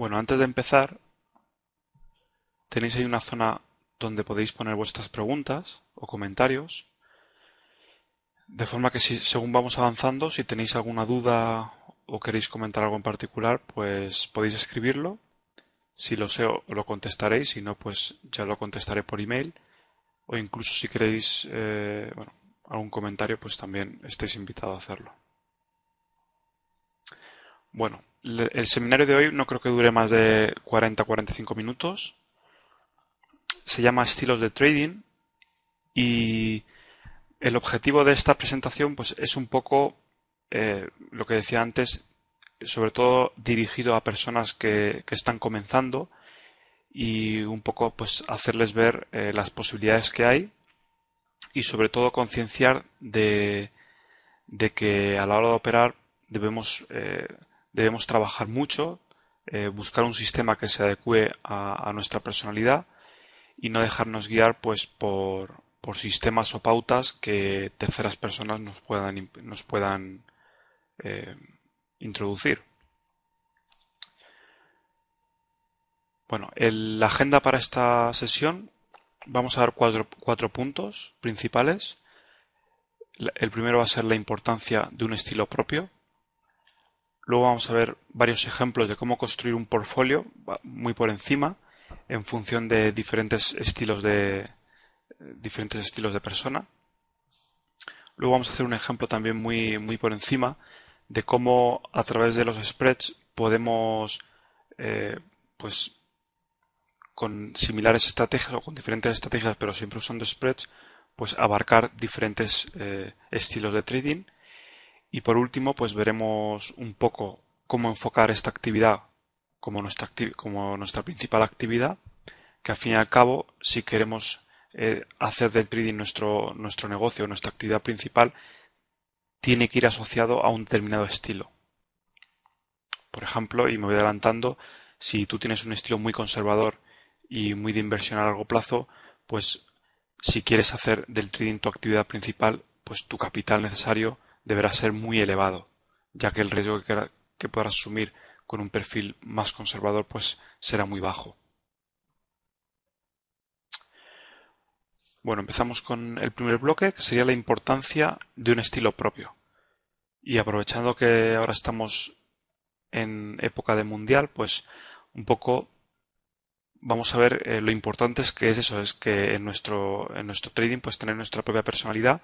Bueno, antes de empezar, tenéis ahí una zona donde podéis poner vuestras preguntas o comentarios. De forma que si, según vamos avanzando, si tenéis alguna duda o queréis comentar algo en particular, pues podéis escribirlo. Si lo sé, lo contestaréis si no, pues ya lo contestaré por email. O incluso si queréis eh, algún comentario, pues también estáis invitados a hacerlo. Bueno, el seminario de hoy no creo que dure más de 40-45 minutos. Se llama Estilos de Trading y el objetivo de esta presentación pues, es un poco eh, lo que decía antes, sobre todo dirigido a personas que, están comenzando y un poco pues hacerles ver eh, las posibilidades que hay y sobre todo concienciar de, que a la hora de operar debemos eh, debemos trabajar mucho, eh, buscar un sistema que se adecue a, nuestra personalidad y no dejarnos guiar pues por, sistemas o pautas que terceras personas nos puedan, nos puedan eh, introducir. Bueno, la agenda para esta sesión vamos a dar cuatro, cuatro puntos principales. El primero va a ser la importancia de un estilo propio, Luego vamos a ver varios ejemplos de cómo construir un portfolio muy por encima en función de diferentes estilos de diferentes estilos de persona. Luego vamos a hacer un ejemplo también muy, muy por encima de cómo a través de los spreads podemos eh, pues con similares estrategias o con diferentes estrategias pero siempre usando spreads pues abarcar diferentes eh, estilos de trading y por último, pues veremos un poco cómo enfocar esta actividad como nuestra, como nuestra principal actividad, que al fin y al cabo, si queremos eh, hacer del trading nuestro, nuestro negocio, nuestra actividad principal, tiene que ir asociado a un determinado estilo. Por ejemplo, y me voy adelantando, si tú tienes un estilo muy conservador y muy de inversión a largo plazo, pues si quieres hacer del trading tu actividad principal, pues tu capital necesario deberá ser muy elevado, ya que el riesgo que, podrá asumir con un perfil más conservador pues será muy bajo. Bueno, empezamos con el primer bloque, que sería la importancia de un estilo propio. Y aprovechando que ahora estamos en época de mundial, pues un poco vamos a ver eh, lo importante es que es eso, es que en nuestro, en nuestro trading pues tener nuestra propia personalidad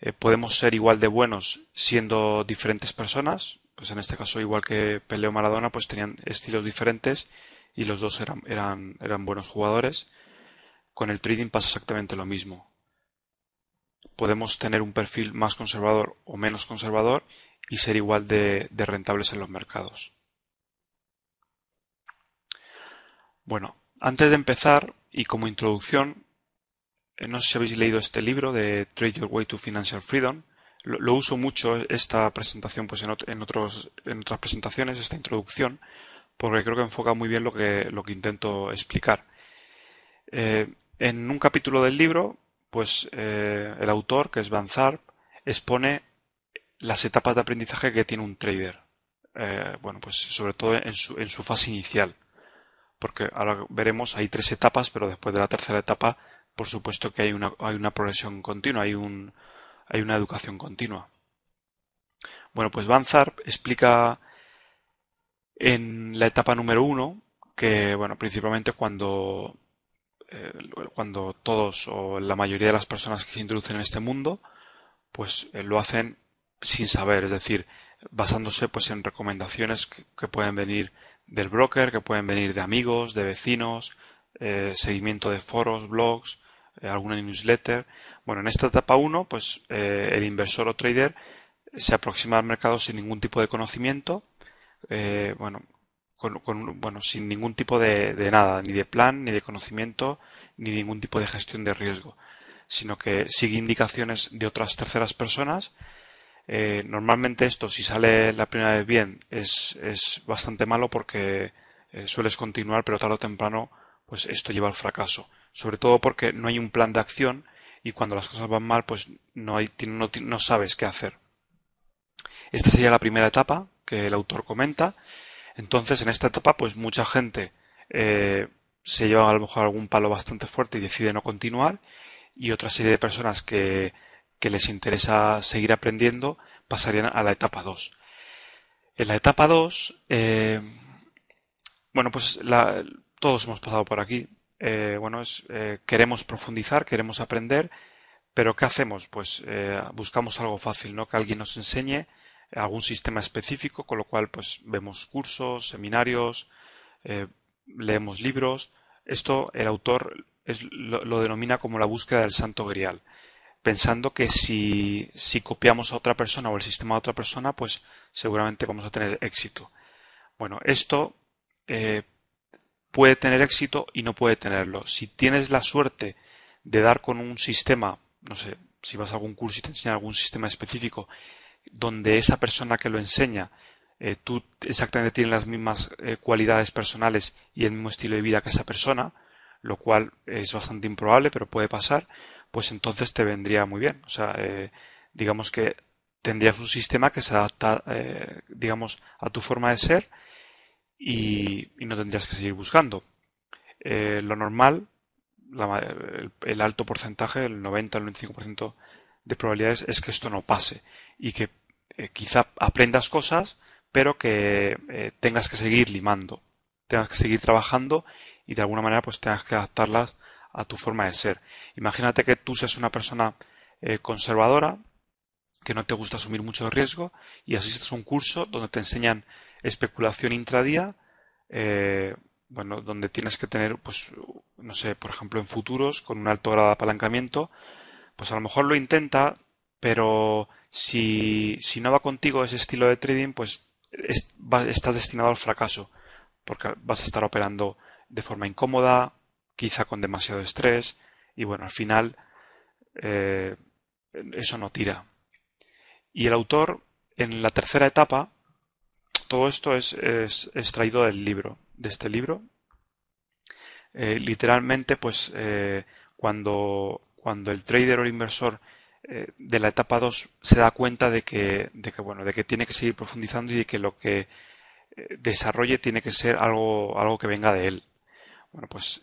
eh, podemos ser igual de buenos siendo diferentes personas, pues en este caso igual que Peleo Maradona, pues tenían estilos diferentes y los dos eran, eran, buenos jugadores. Con el trading pasa exactamente lo mismo. Podemos tener un perfil más conservador o menos conservador y ser igual de rentables en los mercados. Bueno, antes de empezar y como introducción, eh, no sé si habéis leído este libro de Trade Your Way to Financial Freedom. Lo, uso mucho esta presentación, pues en, otros, en otras presentaciones, esta introducción, porque creo que enfoca muy bien lo que, lo que intento explicar. Eh, en un capítulo del libro, pues eh, el autor, que es Van Zarp, expone las etapas de aprendizaje que tiene un trader. bueno, pues sobre todo en su fase inicial. Porque ahora veremos, hay tres etapas, pero después de la tercera etapa por supuesto que hay una, hay una progresión continua, hay, un, hay una educación continua. Bueno, pues Van explica en la etapa número uno que, bueno, principalmente cuando, eh, cuando todos o la mayoría de las personas que se introducen en este mundo, pues eh, lo hacen sin saber, es decir, basándose pues en recomendaciones que, pueden venir del broker, que pueden venir de amigos, de vecinos, eh, seguimiento de foros, blogs, eh, alguna newsletter. Bueno, en esta etapa 1, pues eh, el inversor o trader se aproxima al mercado sin ningún tipo de conocimiento, eh, bueno, bueno, sin ningún tipo de, nada, ni de plan, ni de conocimiento, ni ningún tipo de gestión de riesgo, sino que sigue indicaciones de otras terceras personas. normalmente esto, si sale la primera vez bien, es bastante malo porque sueles continuar, pero tarde o temprano, pues esto lleva al fracaso sobre todo porque no hay un plan de acción y cuando las cosas van mal, pues no, hay, no, sabes qué hacer. Esta sería la primera etapa que el autor comenta. Entonces, en esta etapa, pues mucha gente eh, se lleva a lo mejor algún palo bastante fuerte y decide no continuar, y otra serie de personas que, les interesa seguir aprendiendo pasarían a la etapa 2. En la etapa 2, eh, bueno, pues todos hemos pasado por aquí, eh, bueno, es, eh, queremos profundizar, queremos aprender, pero ¿qué hacemos? Pues eh, buscamos algo fácil, ¿no? Que alguien nos enseñe algún sistema específico, con lo cual pues vemos cursos, seminarios, leemos libros. Esto el autor es, lo, denomina como la búsqueda del santo grial, pensando que si, copiamos a otra persona o el sistema de otra persona, pues seguramente vamos a tener éxito. Bueno, esto puede tener éxito y no puede tenerlo. Si tienes la suerte de dar con un sistema, no sé, si vas a algún curso y te enseñan algún sistema específico, donde esa persona que lo enseña, eh, tú exactamente tienes las mismas eh, cualidades personales y el mismo estilo de vida que esa persona, lo cual es bastante improbable, pero puede pasar, pues entonces te vendría muy bien. O sea, eh, digamos que tendrías un sistema que se adapta, digamos, a tu forma de ser, y, no tendrías que seguir buscando. Eh, lo normal, el, alto porcentaje, el 90, el 95% de probabilidades es que esto no pase y que eh, quizá aprendas cosas, pero que eh, tengas que seguir limando, tengas que seguir trabajando y de alguna manera pues tengas que adaptarlas a tu forma de ser. Imagínate que tú seas una persona conservadora, que no te gusta asumir mucho riesgo y asistes a un curso donde te enseñan especulación intradía, eh, bueno, donde tienes que tener, pues, no sé, por ejemplo, en futuros, con un alto grado de apalancamiento, pues a lo mejor lo intenta, pero si, no va contigo ese estilo de trading, pues estás destinado al fracaso, porque vas a estar operando de forma incómoda, quizá con demasiado estrés, y bueno, al final eh, eso no tira. Y el autor, en la tercera etapa, todo esto es, extraído del libro, de este libro. Eh, literalmente, pues eh, cuando, cuando el trader o el inversor eh, de la etapa 2 se da cuenta de que, de que, bueno, de que tiene que seguir profundizando y de que lo que desarrolle tiene que ser algo, algo que venga de él. Bueno, pues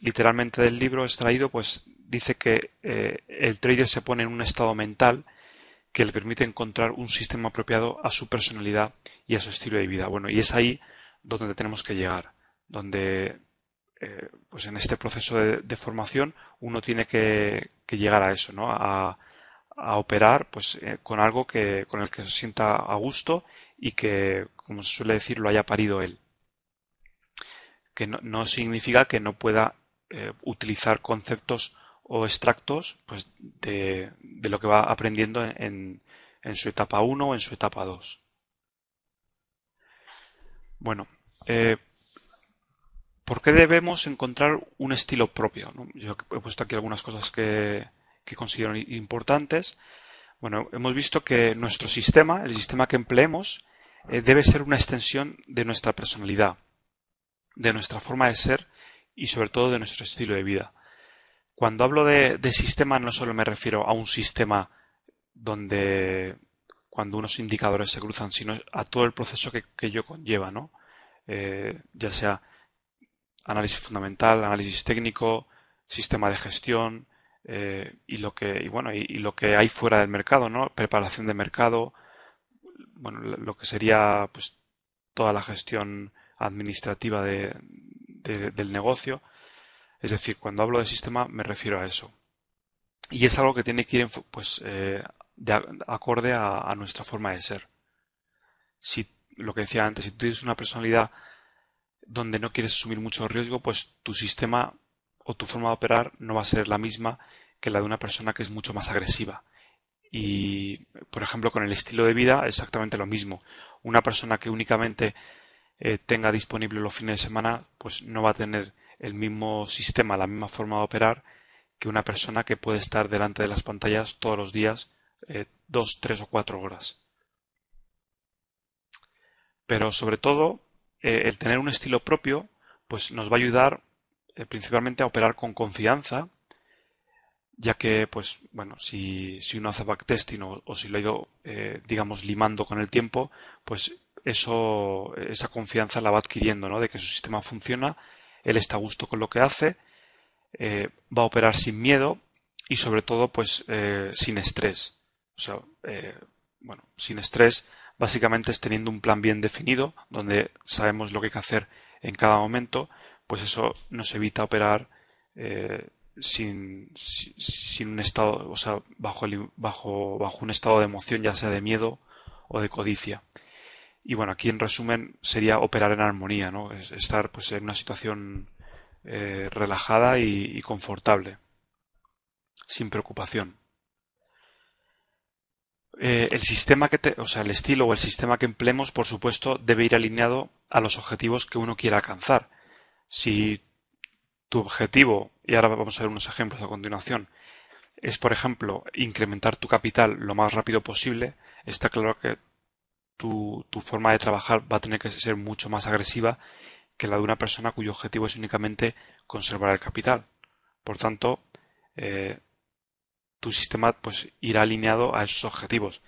literalmente del libro extraído, pues dice que el trader se pone en un estado mental que le permite encontrar un sistema apropiado a su personalidad y a su estilo de vida. Bueno, y es ahí donde tenemos que llegar, donde eh, pues en este proceso de, formación uno tiene que, llegar a eso, ¿no? A, operar pues eh, con algo que con el que se sienta a gusto y que, como se suele decir, lo haya parido él. Que no, significa que no pueda eh, utilizar conceptos o extractos pues, de, lo que va aprendiendo en, su etapa 1 o en su etapa 2. Bueno, eh, ¿por qué debemos encontrar un estilo propio? Yo he puesto aquí algunas cosas que, considero importantes. Bueno, hemos visto que nuestro sistema, el sistema que empleemos, eh, debe ser una extensión de nuestra personalidad, de nuestra forma de ser y sobre todo de nuestro estilo de vida. Cuando hablo de, sistema no solo me refiero a un sistema donde cuando unos indicadores se cruzan, sino a todo el proceso que, que ello conlleva, ¿no? Eh, ya sea análisis fundamental, análisis técnico, sistema de gestión eh, y lo que bueno y, lo que hay fuera del mercado, ¿no? Preparación de mercado, bueno lo que sería pues toda la gestión administrativa del negocio. Es decir, cuando hablo de sistema me refiero a eso. Y es algo que tiene que ir pues, eh, de acorde a, nuestra forma de ser. Si lo que decía antes, si tú tienes una personalidad donde no quieres asumir mucho riesgo, pues tu sistema o tu forma de operar no va a ser la misma que la de una persona que es mucho más agresiva. Y, por ejemplo, con el estilo de vida, exactamente lo mismo. Una persona que únicamente eh, tenga disponible los fines de semana, pues no va a tener el mismo sistema, la misma forma de operar que una persona que puede estar delante de las pantallas todos los días eh, dos, tres o cuatro horas. Pero sobre todo, eh, el tener un estilo propio, pues nos va a ayudar eh, principalmente a operar con confianza, ya que, pues, bueno, si, si uno hace backtesting o, o si lo ha ido, digamos, limando con el tiempo, pues eso, esa confianza la va adquiriendo, ¿no? De que su sistema funciona él está a gusto con lo que hace, eh, va a operar sin miedo y sobre todo pues eh, sin estrés. O sea, eh, bueno, sin estrés básicamente es teniendo un plan bien definido donde sabemos lo que hay que hacer en cada momento, pues eso nos evita operar sin, sin, un estado, o sea, bajo, bajo, bajo un estado de emoción, ya sea de miedo o de codicia. Y bueno, aquí en resumen sería operar en armonía, ¿no? estar pues, en una situación eh, relajada y, confortable, sin preocupación. Eh, el sistema que te, o sea, el estilo o el sistema que empleemos, por supuesto, debe ir alineado a los objetivos que uno quiera alcanzar. Si tu objetivo, y ahora vamos a ver unos ejemplos a continuación, es, por ejemplo, incrementar tu capital lo más rápido posible, está claro que tu, forma de trabajar va a tener que ser mucho más agresiva que la de una persona cuyo objetivo es únicamente conservar el capital. Por tanto, eh, tu sistema pues, irá alineado a esos objetivos.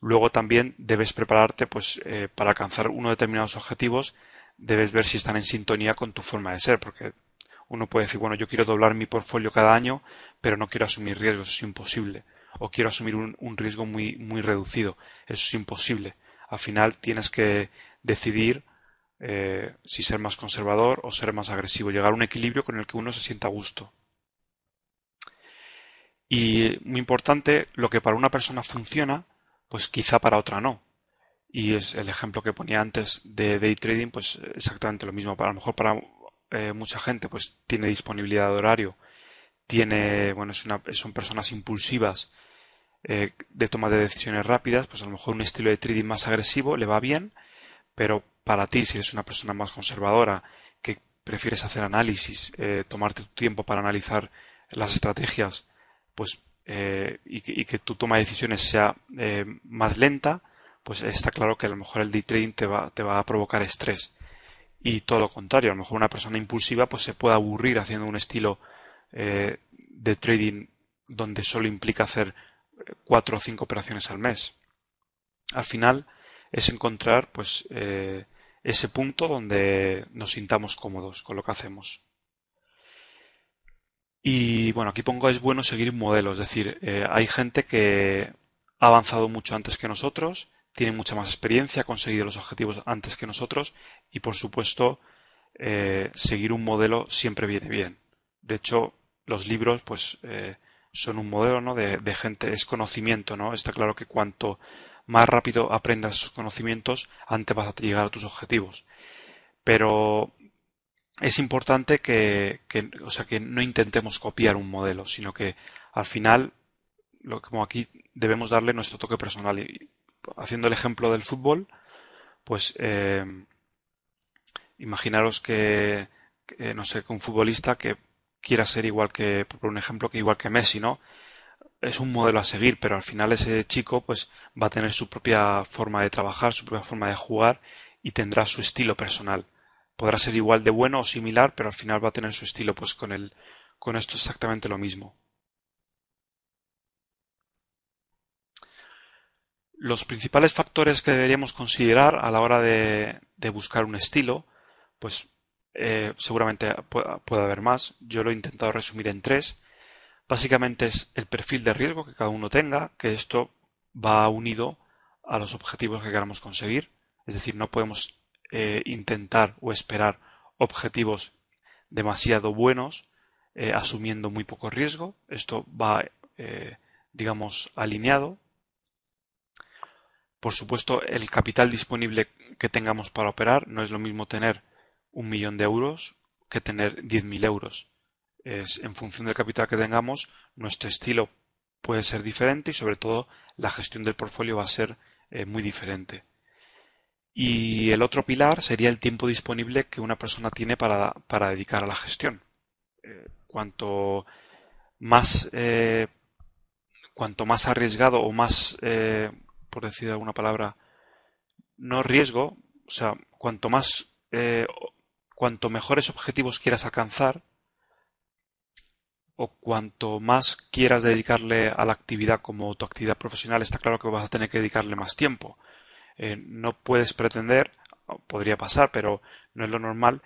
Luego también debes prepararte pues, eh, para alcanzar unos determinados objetivos, debes ver si están en sintonía con tu forma de ser, porque uno puede decir, bueno, yo quiero doblar mi portfolio cada año, pero no quiero asumir riesgos, es imposible. O quiero asumir un, un riesgo muy, muy reducido, eso es imposible al final tienes que decidir eh, si ser más conservador o ser más agresivo, llegar a un equilibrio con el que uno se sienta a gusto. Y muy importante, lo que para una persona funciona, pues quizá para otra no. Y es el ejemplo que ponía antes de day trading, pues exactamente lo mismo. Para, a lo mejor para eh, mucha gente, pues tiene disponibilidad de horario, tiene, bueno, son personas impulsivas eh, de toma de decisiones rápidas, pues a lo mejor un estilo de trading más agresivo le va bien, pero para ti, si eres una persona más conservadora, que prefieres hacer análisis, eh, tomarte tu tiempo para analizar las estrategias, pues eh, y, que, tu toma de decisiones sea más lenta, pues está claro que a lo mejor el day trading te va, te va a provocar estrés. Y todo lo contrario, a lo mejor una persona impulsiva pues se puede aburrir haciendo un estilo de trading donde solo implica hacer cuatro o cinco operaciones al mes. Al final es encontrar pues eh, ese punto donde nos sintamos cómodos con lo que hacemos. Y bueno, aquí pongo es bueno seguir un modelo, es decir, eh, hay gente que ha avanzado mucho antes que nosotros, tiene mucha más experiencia, ha conseguido los objetivos antes que nosotros y por supuesto eh, seguir un modelo siempre viene bien. De hecho, los libros pues son un modelo de, gente, es conocimiento, ¿no? Está claro que cuanto más rápido aprendas esos conocimientos, antes vas a llegar a tus objetivos. Pero es importante que, o sea, que no intentemos copiar un modelo, sino que al final, lo, como aquí, debemos darle nuestro toque personal. Y, haciendo el ejemplo del fútbol, pues eh, imaginaros que, no sé, que un futbolista que quiera ser igual que, por un ejemplo, que igual que Messi, ¿no? Es un modelo a seguir, pero al final ese chico pues va a tener su propia forma de trabajar, su propia forma de jugar y tendrá su estilo personal. Podrá ser igual de bueno o similar, pero al final va a tener su estilo, pues con el con esto exactamente lo mismo. Los principales factores que deberíamos considerar a la hora de, de buscar un estilo, pues eh, seguramente pueda, haber más. Yo lo he intentado resumir en tres. Básicamente es el perfil de riesgo que cada uno tenga, que esto va unido a los objetivos que queramos conseguir. Es decir, no podemos eh, intentar o esperar objetivos demasiado buenos eh, asumiendo muy poco riesgo. Esto va, digamos, alineado. Por supuesto, el capital disponible que tengamos para operar no es lo mismo tener un millón de euros que tener 10.000 euros. Es, en función del capital que tengamos, nuestro estilo puede ser diferente y sobre todo la gestión del portfolio va a ser eh, muy diferente. Y el otro pilar sería el tiempo disponible que una persona tiene para, dedicar a la gestión. Eh, cuanto, más, eh, cuanto más arriesgado o más, por decir alguna palabra, no riesgo, o sea, cuanto más cuanto mejores objetivos quieras alcanzar o cuanto más quieras dedicarle a la actividad como tu actividad profesional, está claro que vas a tener que dedicarle más tiempo. Eh, no puedes pretender, podría pasar, pero no es lo normal,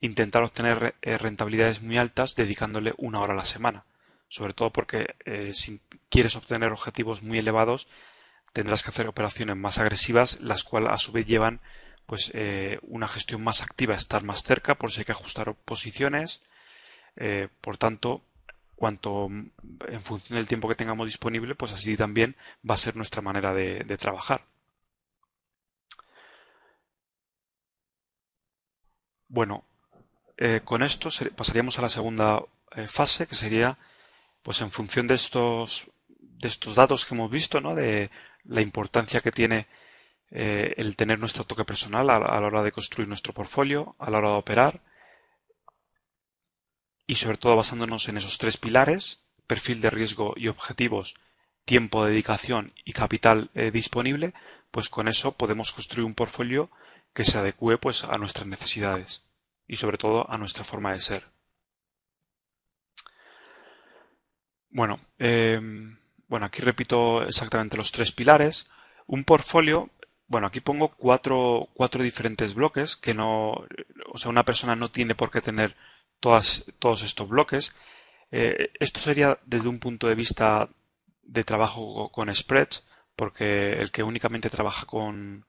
intentar obtener eh, rentabilidades muy altas dedicándole una hora a la semana. Sobre todo porque eh, si quieres obtener objetivos muy elevados, tendrás que hacer operaciones más agresivas, las cuales a su vez llevan pues eh, una gestión más activa, estar más cerca, por si hay que ajustar posiciones. Eh, por tanto, cuanto en función del tiempo que tengamos disponible, pues así también va a ser nuestra manera de, trabajar. Bueno, eh, con esto pasaríamos a la segunda fase, que sería, pues en función de estos, de estos datos que hemos visto, ¿no? de la importancia que tiene eh, el tener nuestro toque personal a, la hora de construir nuestro portfolio, a la hora de operar y sobre todo basándonos en esos tres pilares, perfil de riesgo y objetivos, tiempo, de dedicación y capital eh, disponible, pues con eso podemos construir un portfolio que se adecue pues, a nuestras necesidades y sobre todo a nuestra forma de ser. Bueno, eh, bueno, aquí repito exactamente los tres pilares. Un portfolio bueno, aquí pongo cuatro, diferentes bloques que no, o sea, una persona no tiene por qué tener todas, todos estos bloques. Eh, esto sería desde un punto de vista de trabajo con spreads, porque el que únicamente trabaja con,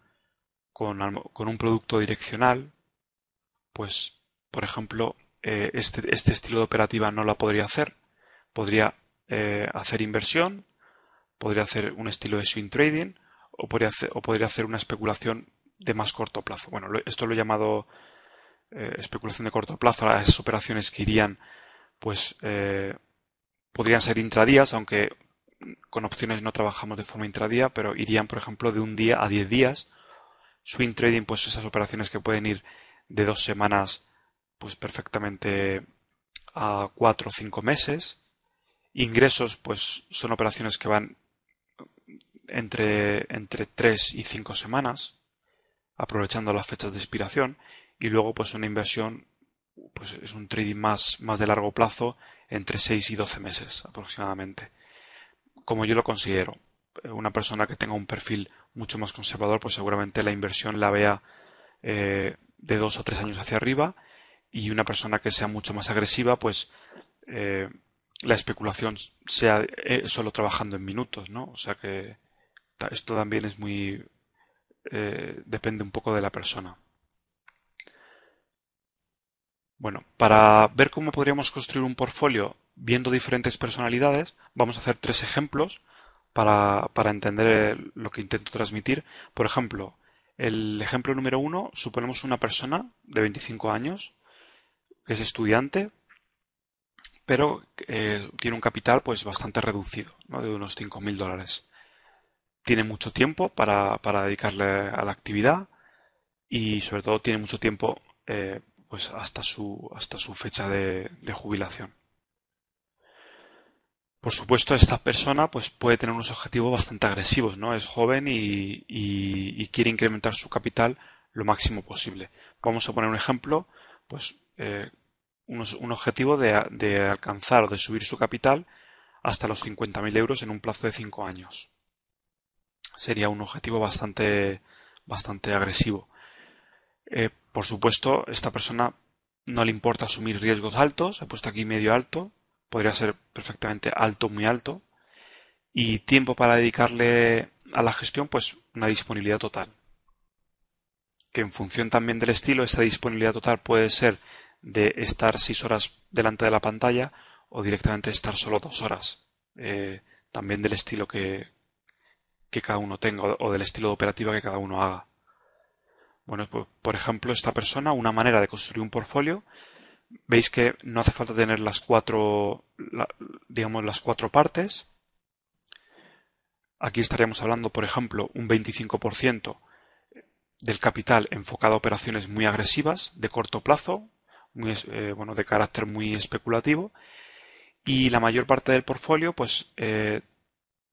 con, un producto direccional, pues, por ejemplo, eh, este, este, estilo de operativa no la podría hacer. Podría eh, hacer inversión, podría hacer un estilo de swing trading, o podría hacer, una especulación de más corto plazo. Bueno, esto lo he llamado eh, especulación de corto plazo, las operaciones que irían, pues eh, podrían ser intradías, aunque con opciones no trabajamos de forma intradía, pero irían, por ejemplo, de un día a diez días. Swing trading, pues esas operaciones que pueden ir de dos semanas, pues perfectamente a cuatro o cinco meses. Ingresos, pues son operaciones que van entre, entre 3 y 5 semanas, aprovechando las fechas de expiración, y luego pues una inversión, pues es un trading más, más de largo plazo, entre 6 y 12 meses aproximadamente. Como yo lo considero, eh, una persona que tenga un perfil mucho más conservador, pues seguramente la inversión la vea eh, de 2 o 3 años hacia arriba, y una persona que sea mucho más agresiva, pues eh, la especulación sea solo trabajando en minutos, O sea que esto también es muy... Eh, depende un poco de la persona. Bueno, para ver cómo podríamos construir un portfolio viendo diferentes personalidades, vamos a hacer tres ejemplos para, entender lo que intento transmitir. Por ejemplo, el ejemplo número uno, suponemos una persona de 25 años que es estudiante, pero eh, tiene un capital pues bastante reducido, de unos 5.000 dólares tiene mucho tiempo para, dedicarle a la actividad y sobre todo tiene mucho tiempo eh, pues hasta su, hasta su fecha de, jubilación. Por supuesto, esta persona pues, puede tener unos objetivos bastante agresivos, ¿no? Es joven y, quiere incrementar su capital lo máximo posible. Vamos a poner un ejemplo, pues eh, un objetivo de, de, alcanzar o de subir su capital hasta los 50.000 euros en un plazo de 5 años sería un objetivo bastante, bastante agresivo. Eh, por supuesto, esta persona no le importa asumir riesgos altos, he puesto aquí medio alto, podría ser perfectamente alto, muy alto, y tiempo para dedicarle a la gestión, pues una disponibilidad total. Que en función también del estilo, esa disponibilidad total puede ser de estar 6 horas delante de la pantalla o directamente estar solo dos horas. Eh, también del estilo que, que cada uno tenga o del estilo de operativa que cada uno haga. Bueno, pues, por ejemplo, esta persona, una manera de construir un portfolio, veis que no hace falta tener las cuatro, digamos, las cuatro partes. Aquí estaríamos hablando, por ejemplo, un 25% del capital enfocado a operaciones muy agresivas, de corto plazo, eh, bueno, de carácter muy especulativo. Y la mayor parte del portfolio, pues, eh,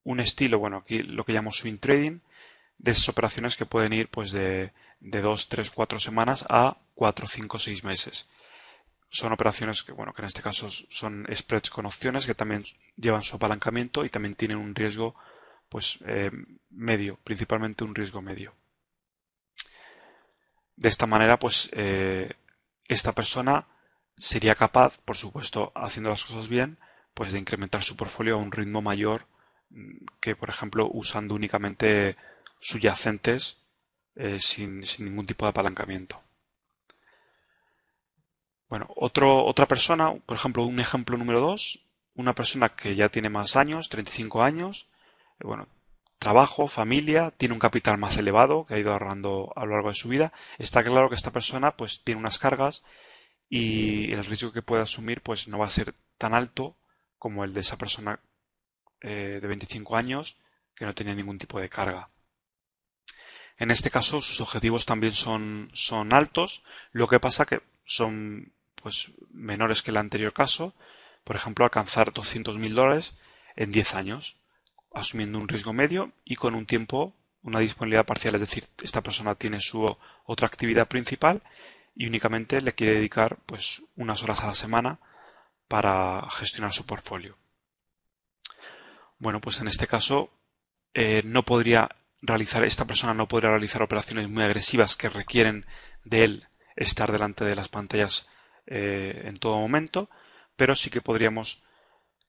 un estilo, bueno, aquí lo que llamo swing trading, de esas operaciones que pueden ir pues de, de 2, 3, 4 semanas a 4, 5, 6 meses. Son operaciones que, bueno, que en este caso son spreads con opciones que también llevan su apalancamiento y también tienen un riesgo pues eh, medio, principalmente un riesgo medio. De esta manera, pues eh, esta persona sería capaz, por supuesto, haciendo las cosas bien, pues de incrementar su portfolio a un ritmo mayor que, por ejemplo, usando únicamente subyacentes eh, sin, ningún tipo de apalancamiento. Bueno, otro, otra persona, por ejemplo, un ejemplo número 2, una persona que ya tiene más años, 35 años, eh, bueno, trabajo, familia, tiene un capital más elevado que ha ido ahorrando a lo largo de su vida. Está claro que esta persona pues tiene unas cargas y el riesgo que puede asumir pues no va a ser tan alto como el de esa persona eh, de 25 años que no tenía ningún tipo de carga. En este caso, sus objetivos también son, son altos, lo que pasa que son pues, menores que el anterior caso. Por ejemplo, alcanzar 200.000 dólares en 10 años, asumiendo un riesgo medio y con un tiempo, una disponibilidad parcial. Es decir, esta persona tiene su otra actividad principal y únicamente le quiere dedicar pues, unas horas a la semana para gestionar su portfolio. Bueno, pues en este caso eh, no podría realizar, esta persona no podría realizar operaciones muy agresivas que requieren de él estar delante de las pantallas eh, en todo momento, pero sí que podríamos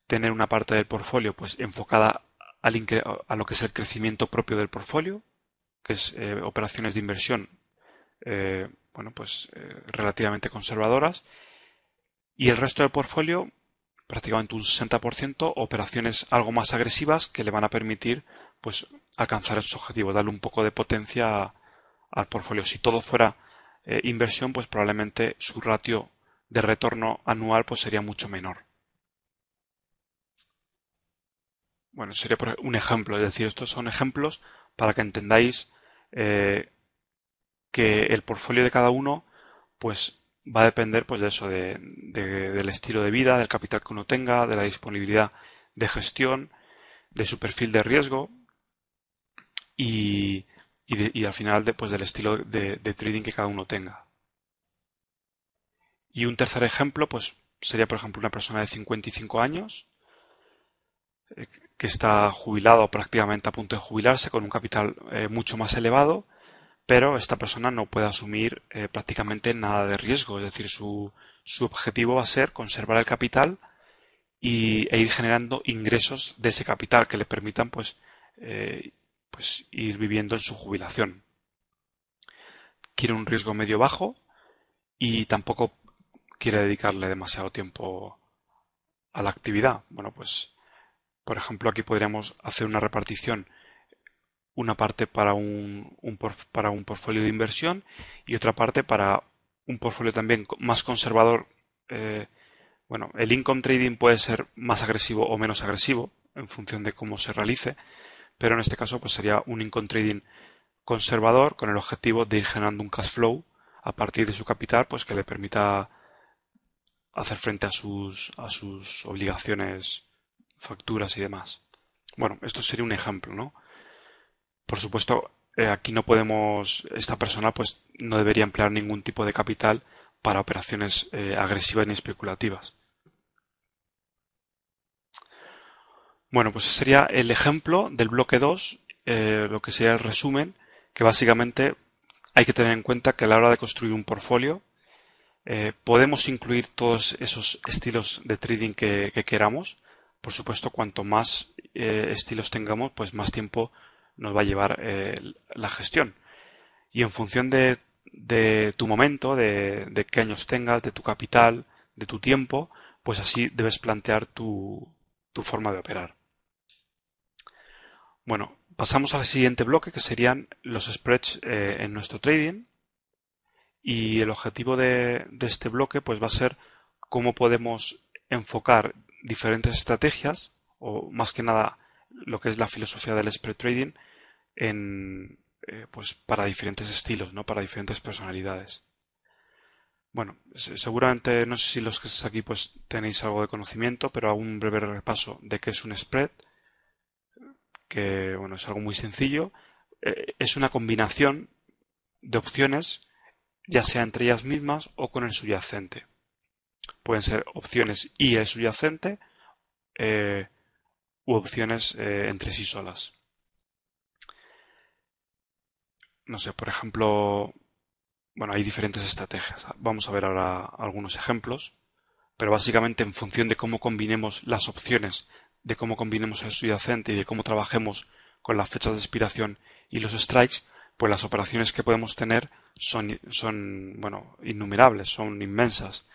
tener una parte del portfolio pues enfocada a lo que es el crecimiento propio del portfolio, que es eh, operaciones de inversión, bueno, pues relativamente conservadoras, y el resto del portfolio prácticamente un 60%, operaciones algo más agresivas que le van a permitir pues, alcanzar su objetivo, darle un poco de potencia al portfolio. Si todo fuera eh, inversión, pues probablemente su ratio de retorno anual pues, sería mucho menor. Bueno, sería un ejemplo, es decir, estos son ejemplos para que entendáis eh, que el portfolio de cada uno pues va a depender pues de eso, de, del estilo de vida, del capital que uno tenga, de la disponibilidad de gestión, de su perfil de riesgo y, al final pues, del estilo de, trading que cada uno tenga. Y un tercer ejemplo pues sería por ejemplo una persona de 55 años eh, que está jubilado o prácticamente a punto de jubilarse con un capital eh, mucho más elevado pero esta persona no puede asumir eh, prácticamente nada de riesgo, es decir, su, objetivo va a ser conservar el capital y, e ir generando ingresos de ese capital que le permitan pues, eh, pues ir viviendo en su jubilación. Quiere un riesgo medio bajo y tampoco quiere dedicarle demasiado tiempo a la actividad. Bueno, pues, por ejemplo, aquí podríamos hacer una repartición una parte para un, para un portfolio de inversión y otra parte para un portfolio también más conservador. Eh, bueno, el income trading puede ser más agresivo o menos agresivo en función de cómo se realice, pero en este caso pues sería un income trading conservador con el objetivo de ir generando un cash flow a partir de su capital pues que le permita hacer frente a a sus obligaciones, facturas y demás. Bueno, esto sería un ejemplo, ¿no? Por supuesto, eh, aquí no podemos, esta persona pues no debería emplear ningún tipo de capital para operaciones eh, agresivas ni especulativas. Bueno, pues sería el ejemplo del bloque 2, eh, lo que sería el resumen, que básicamente hay que tener en cuenta que a la hora de construir un portfolio podemos incluir todos esos estilos de trading que, queramos. Por supuesto, cuanto más estilos tengamos, pues más tiempo nos va a llevar eh, la gestión. Y en función de, tu momento, de, qué años tengas, de tu capital, de tu tiempo, pues así debes plantear tu, forma de operar. Bueno, pasamos al siguiente bloque que serían los spreads eh, en nuestro trading. Y el objetivo de, de este bloque pues va a ser cómo podemos enfocar diferentes estrategias o más que nada lo que es la filosofía del spread trading en, eh, pues para diferentes estilos, ¿no? para diferentes personalidades. Bueno, seguramente no sé si los que estáis aquí pues tenéis algo de conocimiento, pero hago un breve repaso de qué es un spread, que bueno, es algo muy sencillo. Eh, es una combinación de opciones, ya sea entre ellas mismas o con el subyacente. Pueden ser opciones y el subyacente eh, u opciones entre sí solas. no sé, por ejemplo, bueno, hay diferentes estrategias. Vamos a ver ahora algunos ejemplos, pero básicamente en función de cómo combinemos las opciones, de cómo combinemos el subyacente y de cómo trabajemos con las fechas de expiración y los strikes, pues las operaciones que podemos tener son, son bueno, innumerables, son inmensas.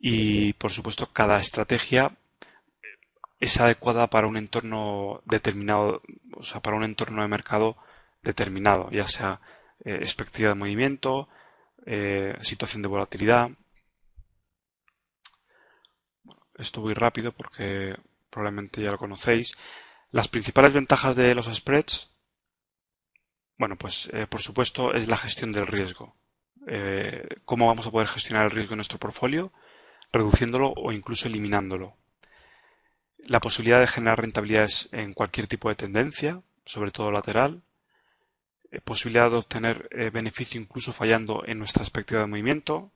Y, por supuesto, cada estrategia es adecuada para un entorno determinado, o sea, para un entorno de mercado determinado, ya sea eh, expectativa de movimiento, eh, situación de volatilidad. Esto voy rápido porque probablemente ya lo conocéis. Las principales ventajas de los spreads, bueno, pues eh, por supuesto es la gestión del riesgo. ¿Cómo vamos a poder gestionar el riesgo en nuestro portfolio? Reduciéndolo o incluso eliminándolo. La posibilidad de generar rentabilidades en cualquier tipo de tendencia, sobre todo lateral, eh, posibilidad de obtener eh, beneficio incluso fallando en nuestra expectativa de movimiento.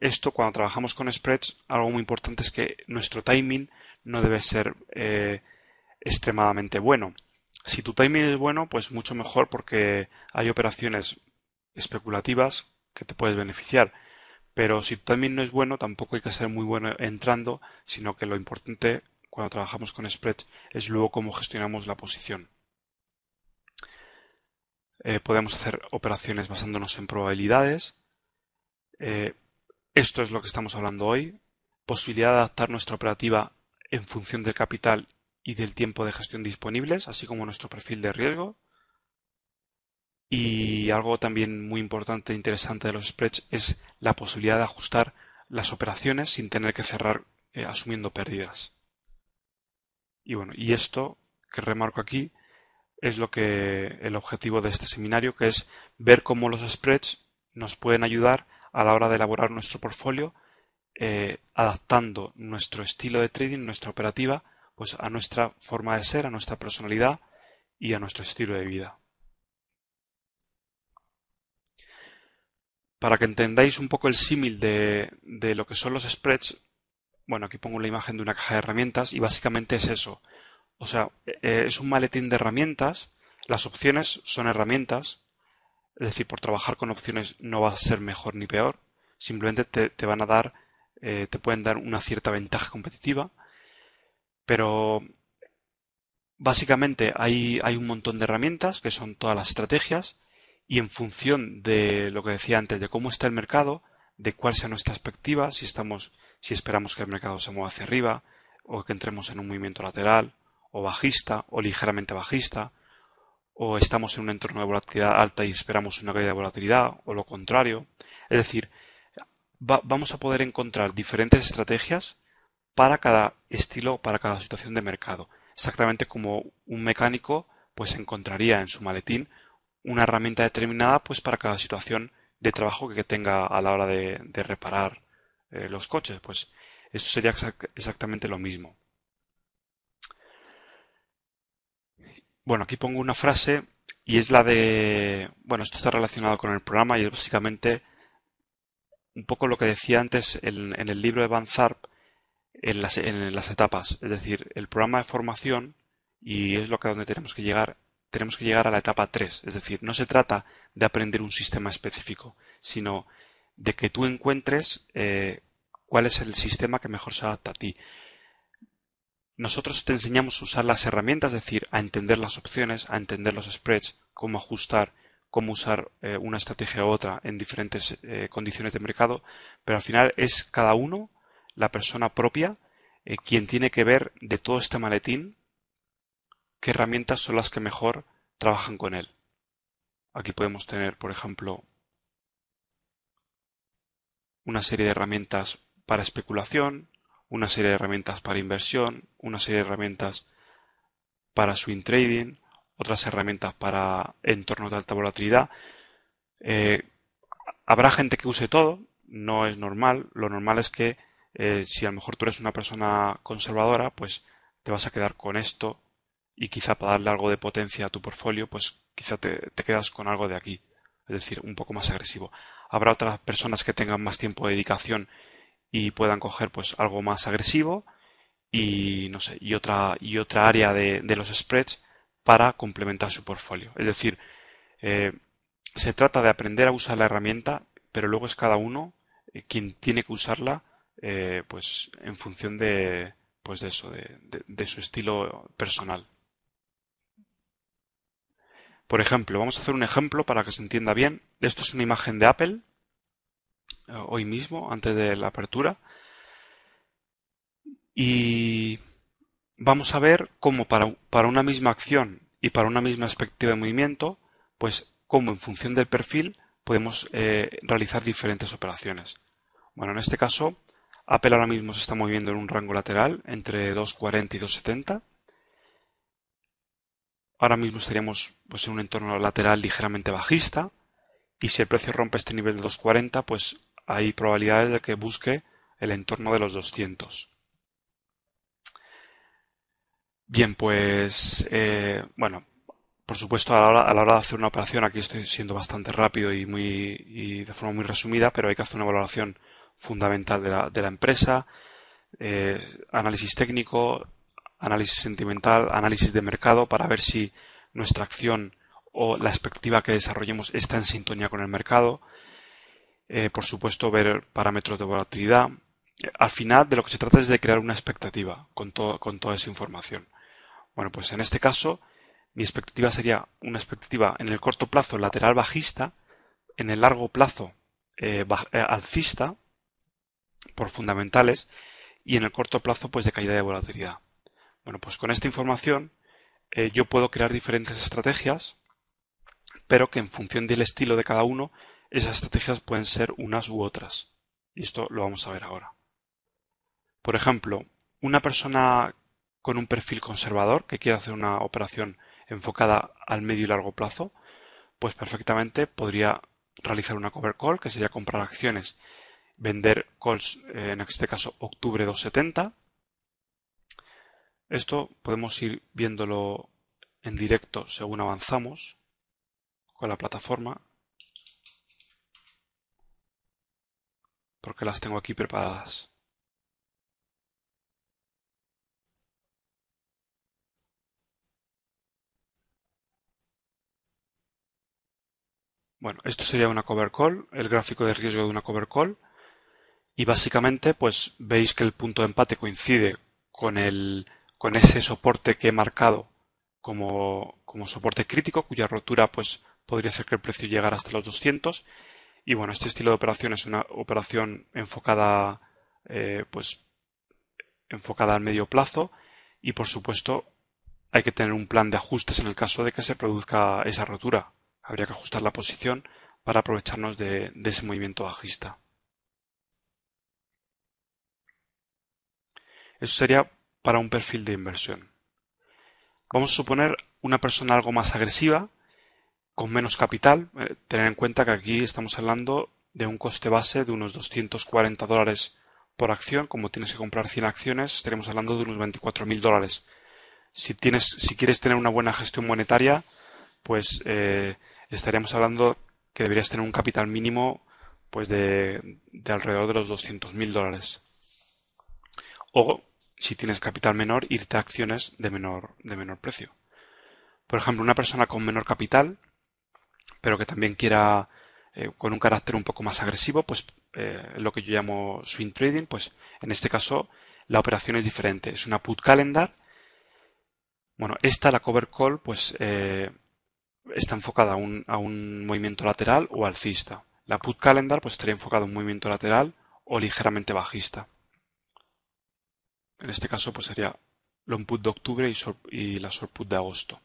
Esto cuando trabajamos con spreads, algo muy importante es que nuestro timing no debe ser eh, extremadamente bueno. Si tu timing es bueno, pues mucho mejor porque hay operaciones especulativas que te puedes beneficiar. Pero si tu timing no es bueno, tampoco hay que ser muy bueno entrando, sino que lo importante cuando trabajamos con spreads es luego cómo gestionamos la posición. Eh, podemos hacer operaciones basándonos en probabilidades. Eh, esto es lo que estamos hablando hoy. Posibilidad de adaptar nuestra operativa en función del capital y del tiempo de gestión disponibles, así como nuestro perfil de riesgo. Y algo también muy importante e interesante de los spreads es la posibilidad de ajustar las operaciones sin tener que cerrar eh, asumiendo pérdidas. Y bueno, y esto que remarco aquí es lo que el objetivo de este seminario, que es ver cómo los spreads nos pueden ayudar a la hora de elaborar nuestro portfolio, eh, adaptando nuestro estilo de trading, nuestra operativa, pues a nuestra forma de ser, a nuestra personalidad y a nuestro estilo de vida. Para que entendáis un poco el símil de, de lo que son los spreads, bueno, aquí pongo la imagen de una caja de herramientas y básicamente es eso. O sea, eh, eh, es un maletín de herramientas, las opciones son herramientas, es decir, por trabajar con opciones no va a ser mejor ni peor, simplemente te, van a dar, eh, te pueden dar una cierta ventaja competitiva, pero básicamente hay, un montón de herramientas que son todas las estrategias y en función de lo que decía antes, de cómo está el mercado, de cuál sea nuestra expectativa, si estamos, si esperamos que el mercado se mueva hacia arriba o que entremos en un movimiento lateral, o bajista o ligeramente bajista, o estamos en un entorno de volatilidad alta y esperamos una caída de volatilidad, o lo contrario. Es decir, vamos a poder encontrar diferentes estrategias para cada estilo, para cada situación de mercado. Exactamente como un mecánico pues encontraría en su maletín una herramienta determinada pues para cada situación de trabajo que tenga a la hora de, reparar eh, los coches. Pues esto sería exactamente lo mismo. Bueno, aquí pongo una frase y es la de, bueno, esto está relacionado con el programa y es básicamente un poco lo que decía antes en, el libro de Van Zarp en las, etapas. Es decir, el programa de formación, y es lo que donde tenemos que llegar, tenemos que llegar a la etapa 3. Es decir, no se trata de aprender un sistema específico, sino de que tú encuentres eh, cuál es el sistema que mejor se adapta a ti nosotros te enseñamos a usar las herramientas, es decir, a entender las opciones, a entender los spreads, cómo ajustar, cómo usar eh, una estrategia u otra en diferentes eh, condiciones de mercado, pero al final es cada uno, la persona propia, eh, quien tiene que ver de todo este maletín qué herramientas son las que mejor trabajan con él. Aquí podemos tener, por ejemplo, una serie de herramientas para especulación, una serie de herramientas para inversión, una serie de herramientas para swing trading, otras herramientas para entornos de alta volatilidad. Eh, habrá gente que use todo, no es normal. Lo normal es que eh, si a lo mejor tú eres una persona conservadora, pues te vas a quedar con esto y quizá para darle algo de potencia a tu portfolio, pues quizá te, te quedas con algo de aquí, es decir, un poco más agresivo. Habrá otras personas que tengan más tiempo de dedicación y puedan coger pues algo más agresivo y no sé, y otra, y otra área de, los spreads para complementar su portfolio. Es decir, eh, se trata de aprender a usar la herramienta, pero luego es cada uno eh, quien tiene que usarla eh, pues en función de pues, eso, de su estilo personal. Por ejemplo, vamos a hacer un ejemplo para que se entienda bien. Esto es una imagen de Apple eh, hoy mismo, antes de la apertura. Y vamos a ver cómo para, una misma acción y para una misma perspectiva de movimiento, pues cómo en función del perfil podemos eh, realizar diferentes operaciones. Bueno, en este caso, Apple ahora mismo se está moviendo en un rango lateral entre 2.40 y 2.70. Ahora mismo estaríamos pues, en un entorno lateral ligeramente bajista, y si el precio rompe este nivel de 240, pues hay probabilidades de que busque el entorno de los 200. Bien, pues, eh, bueno, por supuesto, a la, hora, de hacer una operación, aquí estoy siendo bastante rápido y, muy, de forma muy resumida, pero hay que hacer una valoración fundamental de la, empresa, eh, análisis técnico, análisis sentimental, análisis de mercado para ver si nuestra acción o la expectativa que desarrollemos está en sintonía con el mercado. Eh, por supuesto, ver parámetros de volatilidad. Al final, de lo que se trata es de crear una expectativa con, toda esa información. Bueno, pues en este caso, mi expectativa sería una expectativa en el corto plazo lateral bajista, en el largo plazo eh, eh, alcista por fundamentales y en el corto plazo pues de caída de volatilidad. Bueno, pues con esta información yo puedo crear diferentes estrategias pero que en función del estilo de cada uno, esas estrategias pueden ser unas u otras. Y esto lo vamos a ver ahora. Por ejemplo, una persona con un perfil conservador que quiere hacer una operación enfocada al medio y largo plazo, pues perfectamente podría realizar una cover call, que sería comprar acciones, vender calls, eh, en este caso octubre 270. Esto podemos ir viéndolo en directo según avanzamos con la plataforma porque las tengo aquí preparadas. Bueno, esto sería una cover call, el gráfico de riesgo de una cover call. Y básicamente, pues veis que el punto de empate coincide con, el, con ese soporte que he marcado como, como soporte crítico, cuya rotura pues podría ser que el precio llegara hasta los 200. Y bueno, este estilo de operación es una operación enfocada, eh, pues, enfocada al medio plazo y por supuesto hay que tener un plan de ajustes en el caso de que se produzca esa rotura. Habría que ajustar la posición para aprovecharnos de ese movimiento bajista. Eso sería para un perfil de inversión. Vamos a suponer una persona algo más agresiva con menos capital. Eh, tener en cuenta que aquí estamos hablando de un coste base de unos 240 dólares por acción. Como tienes que comprar 100 acciones, estaremos hablando de unos 24.000 dólares. Si, tienes, si quieres tener una buena gestión monetaria, pues eh, estaríamos hablando que deberías tener un capital mínimo pues de, alrededor de los 200.000 dólares. O, si tienes capital menor, irte a acciones de menor, de menor precio. Por ejemplo, una persona con menor capital pero que también quiera eh, con un carácter un poco más agresivo, pues eh, lo que yo llamo swing trading, pues en este caso la operación es diferente. Es una put calendar. Bueno, esta, la cover call, pues eh, está enfocada a un, movimiento lateral o alcista. La put calendar, pues estaría enfocada a un movimiento lateral o ligeramente bajista. En este caso, pues sería long put de octubre y, y la short put de agosto.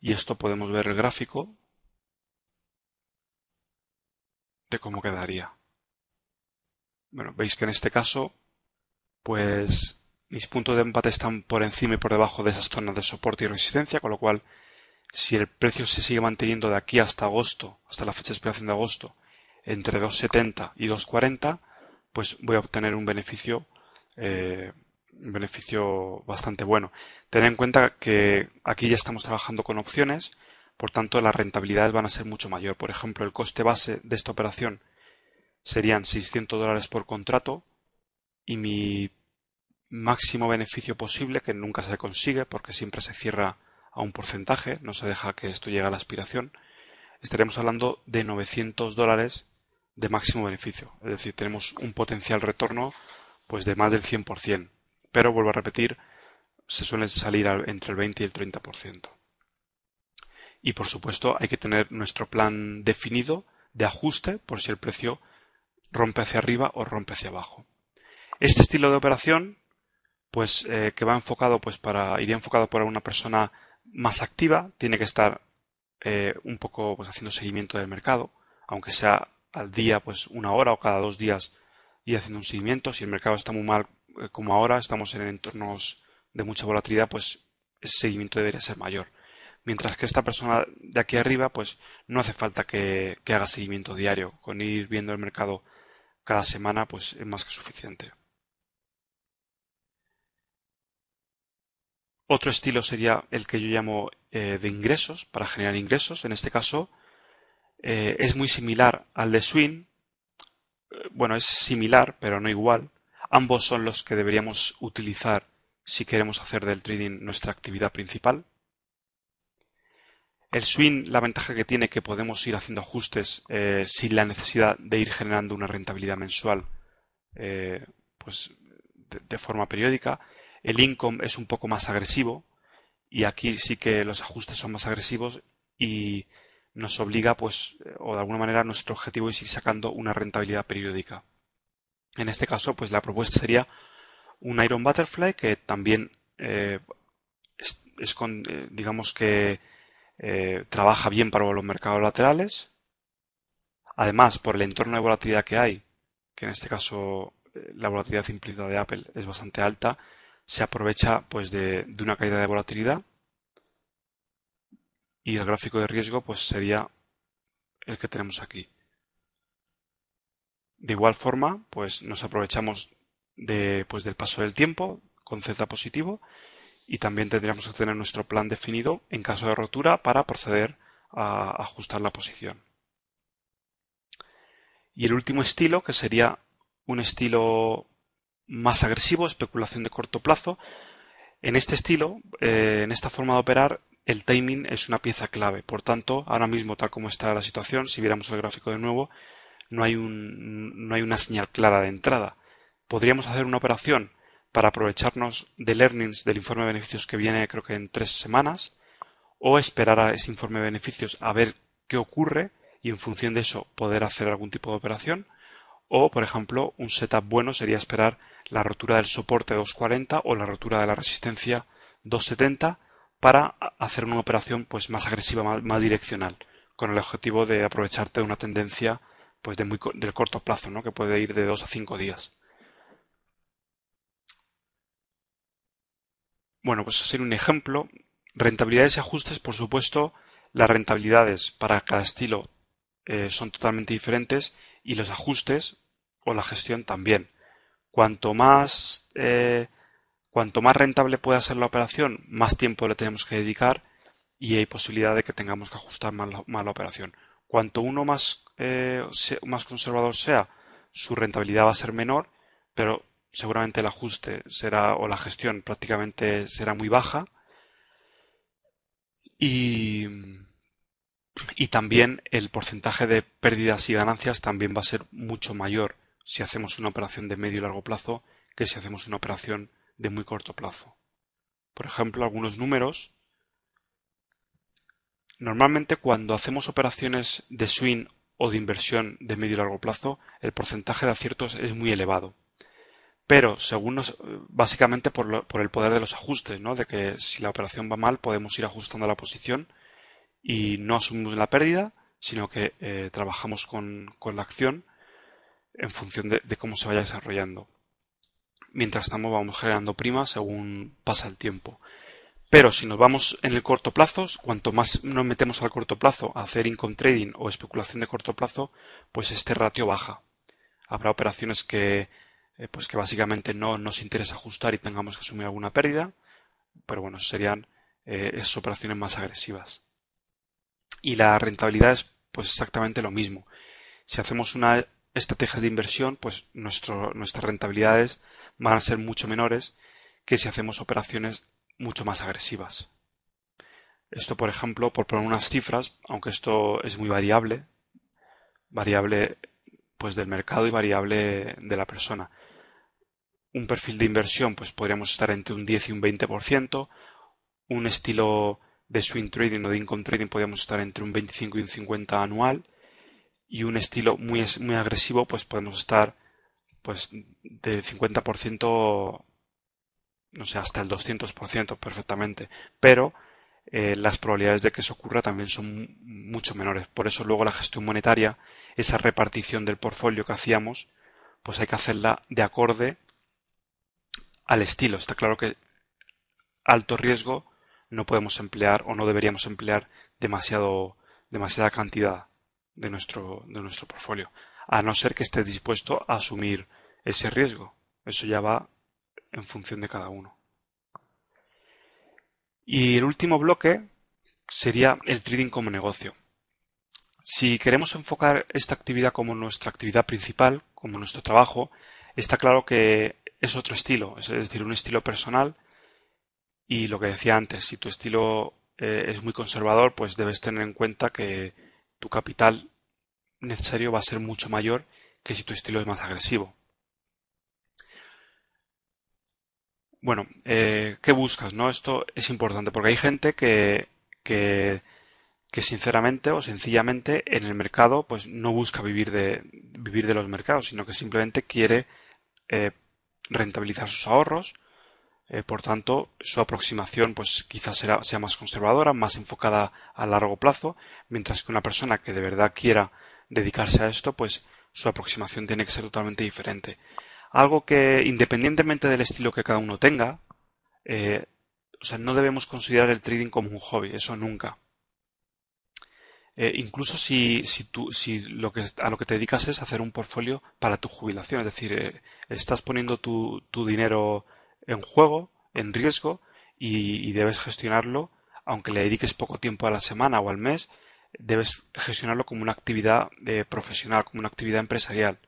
Y esto podemos ver el gráfico de cómo quedaría. Bueno, veis que en este caso, pues mis puntos de empate están por encima y por debajo de esas zonas de soporte y resistencia, con lo cual, si el precio se sigue manteniendo de aquí hasta agosto, hasta la fecha de expiración de agosto, entre 2,70 y 2,40, pues voy a obtener un beneficio eh, un beneficio bastante bueno. Ten en cuenta que aquí ya estamos trabajando con opciones, por tanto las rentabilidades van a ser mucho mayor. Por ejemplo, el coste base de esta operación serían 600 dólares por contrato y mi máximo beneficio posible, que nunca se consigue porque siempre se cierra a un porcentaje, no se deja que esto llegue a la aspiración, estaremos hablando de 900 dólares de máximo beneficio. Es decir, tenemos un potencial retorno pues de más del 100%. Pero vuelvo a repetir, se suele salir entre el 20 y el 30%. Y por supuesto hay que tener nuestro plan definido de ajuste por si el precio rompe hacia arriba o rompe hacia abajo. Este estilo de operación, pues eh, que va enfocado, pues para iría enfocado para una persona más activa, tiene que estar eh, un poco pues haciendo seguimiento del mercado, aunque sea al día pues una hora o cada dos días y haciendo un seguimiento. Si el mercado está muy mal, eh, como ahora estamos en entornos de mucha volatilidad, pues ese seguimiento debería ser mayor. Mientras que esta persona de aquí arriba, pues no hace falta que, haga seguimiento diario. Con ir viendo el mercado cada semana, pues es más que suficiente. Otro estilo sería el que yo llamo eh, de ingresos, para generar ingresos. En este caso, eh, es muy similar al de swing. Bueno, es similar, pero no igual. Ambos son los que deberíamos utilizar si queremos hacer del trading nuestra actividad principal. El swing, la ventaja que tiene que podemos ir haciendo ajustes eh, sin la necesidad de ir generando una rentabilidad mensual eh, pues, de, de, forma periódica. El income es un poco más agresivo y aquí sí que los ajustes son más agresivos y nos obliga, pues, eh, o de alguna manera nuestro objetivo es ir sacando una rentabilidad periódica. En este caso, pues la propuesta sería un Iron Butterfly que también eh, es, eh, digamos que eh, trabaja bien para los mercados laterales. Además, por el entorno de volatilidad que hay, que en este caso la volatilidad implícita de Apple es bastante alta, se aprovecha pues de, de una caída de volatilidad y el gráfico de riesgo pues sería el que tenemos aquí. De igual forma, pues nos aprovechamos de, pues, del paso del tiempo con Z positivo y también tendríamos que tener nuestro plan definido en caso de rotura para proceder a ajustar la posición. Y el último estilo, que sería un estilo más agresivo, especulación de corto plazo. En este estilo, eh, en esta forma de operar, el timing es una pieza clave. Por tanto, ahora mismo, tal como está la situación, si viéramos el gráfico de nuevo, no hay, no hay una señal clara de entrada. Podríamos hacer una operación para aprovecharnos del earnings del informe de beneficios que viene creo que en tres semanas o esperar a ese informe de beneficios a ver qué ocurre y en función de eso poder hacer algún tipo de operación o por ejemplo un setup bueno sería esperar la rotura del soporte 240 o la rotura de la resistencia 270 para hacer una operación pues más agresiva más, más direccional con el objetivo de aprovecharte de una tendencia pues de muy, del corto plazo, ¿no? que puede ir de dos a cinco días. Bueno, pues sería un ejemplo. Rentabilidades y ajustes, por supuesto, las rentabilidades para cada estilo eh, son totalmente diferentes y los ajustes o la gestión también. Cuanto más, eh, cuanto más rentable pueda ser la operación, más tiempo le tenemos que dedicar y hay posibilidad de que tengamos que ajustar más más la operación. Cuanto uno eh, más, conservador sea, su rentabilidad va a ser menor, pero seguramente el ajuste será o la gestión prácticamente será muy baja. Y, y también el porcentaje de pérdidas y ganancias también va a ser mucho mayor si hacemos una operación de medio y largo plazo que si hacemos una operación de muy corto plazo. Por ejemplo, algunos números Normalmente cuando hacemos operaciones de swing o de inversión de medio y largo plazo, el porcentaje de aciertos es muy elevado. Pero según nos, básicamente por, el poder de los ajustes, ¿no? de que si la operación va mal podemos ir ajustando la posición y no asumimos la pérdida, sino que eh, trabajamos con, la acción en función de, de cómo se vaya desarrollando. Mientras estamos vamos generando primas según pasa el tiempo. Pero si nos vamos en el corto plazo, cuanto más nos metemos al corto plazo a hacer income trading o especulación de corto plazo, pues este ratio baja. Habrá operaciones que, eh, pues que básicamente no nos interesa ajustar y tengamos que asumir alguna pérdida, pero bueno, serían eh, esas operaciones más agresivas. Y la rentabilidad es pues exactamente lo mismo. Si hacemos una estrategia de inversión, pues nuestro, nuestras rentabilidades van a ser mucho menores que si hacemos operaciones mucho más agresivas. Esto, por ejemplo, por poner unas cifras, aunque esto es muy variable, variable pues del mercado y variable de la persona. Un perfil de inversión, pues podríamos estar entre un 10 y un 20%, un estilo de swing trading o de income trading podríamos estar entre un 25 y un 50 anual y un estilo muy, muy agresivo pues podemos estar pues del 50% no sé, hasta el 200% perfectamente, pero eh, las probabilidades de que eso ocurra también son mucho menores. Por eso luego la gestión monetaria, esa repartición del portfolio que hacíamos, pues hay que hacerla de acorde al estilo. Está claro que alto riesgo no podemos emplear o no deberíamos emplear demasiada cantidad de nuestro, de nuestro portfolio, a no ser que esté dispuesto a asumir ese riesgo. Eso ya va en función de cada uno. Y el último bloque sería el trading como negocio. Si queremos enfocar esta actividad como nuestra actividad principal, como nuestro trabajo, está claro que es otro estilo, es decir, un estilo personal. Y lo que decía antes, si tu estilo eh, es muy conservador, pues debes tener en cuenta que tu capital necesario va a ser mucho mayor que si tu estilo es más agresivo. bueno, eh, ¿qué buscas? ¿no? Esto es importante porque hay gente que, que, que, sinceramente o sencillamente en el mercado pues no busca vivir de, vivir de los mercados, sino que simplemente quiere eh, rentabilizar sus ahorros. Eh, por tanto, su aproximación pues quizás sea más conservadora, más enfocada a largo plazo, mientras que una persona que de verdad quiera dedicarse a esto, pues su aproximación tiene que ser totalmente diferente algo que independientemente del estilo que cada uno tenga, eh, o sea, no debemos considerar el trading como un hobby, eso nunca. Eh, incluso si, tú, lo que, a lo que te dedicas es hacer un portfolio para tu jubilación, es decir, eh, estás poniendo tu, dinero en juego, en riesgo, y, debes gestionarlo, aunque le dediques poco tiempo a la semana o al mes, debes gestionarlo como una actividad profesional, como una actividad empresarial.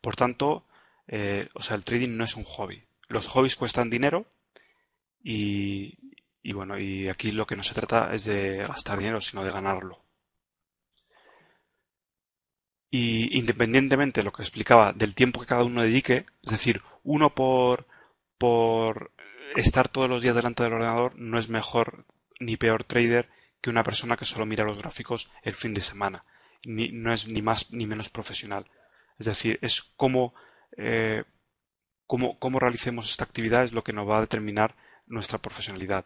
Por tanto, eh, o sea, el trading no es un hobby. Los hobbies cuestan dinero y, bueno, y aquí lo que no se trata es de gastar dinero, sino de ganarlo. Y independientemente de lo que explicaba del tiempo que cada uno dedique, es decir, uno por, por estar todos los días delante del ordenador no es mejor ni peor trader que una persona que solo mira los gráficos el fin de semana. no es ni más ni menos profesional. Es decir, es como eh, cómo, realicemos esta actividad es lo que nos va a determinar nuestra profesionalidad.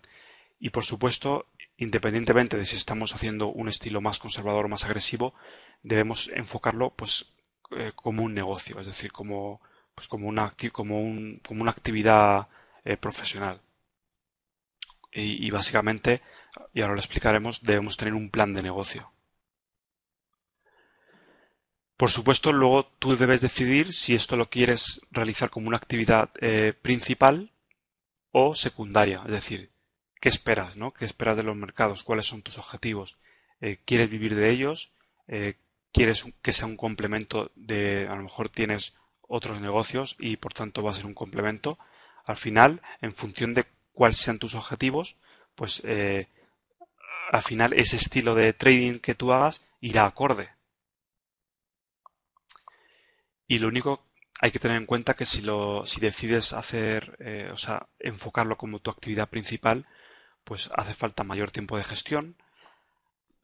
Y por supuesto, independientemente de si estamos haciendo un estilo más conservador o más agresivo, debemos enfocarlo pues eh, como un negocio, es decir, como, pues, como, una, actividad eh, profesional. y básicamente, y ahora lo explicaremos, debemos tener un plan de negocio. Por supuesto, luego tú debes decidir si esto lo quieres realizar como una actividad eh, principal o secundaria, es decir, qué esperas, ¿no? ¿Qué esperas de los mercados? ¿Cuáles son tus objetivos? Eh, ¿Quieres vivir de ellos? Eh, ¿Quieres que sea un complemento de, a lo mejor tienes otros negocios y por tanto va a ser un complemento? Al final, en función de cuáles sean tus objetivos, pues al final ese estilo de trading que tú hagas irá acorde. Y lo único hay que tener en cuenta que si si decides hacer, eh, o sea, enfocarlo como tu actividad principal, pues hace falta mayor tiempo de gestión.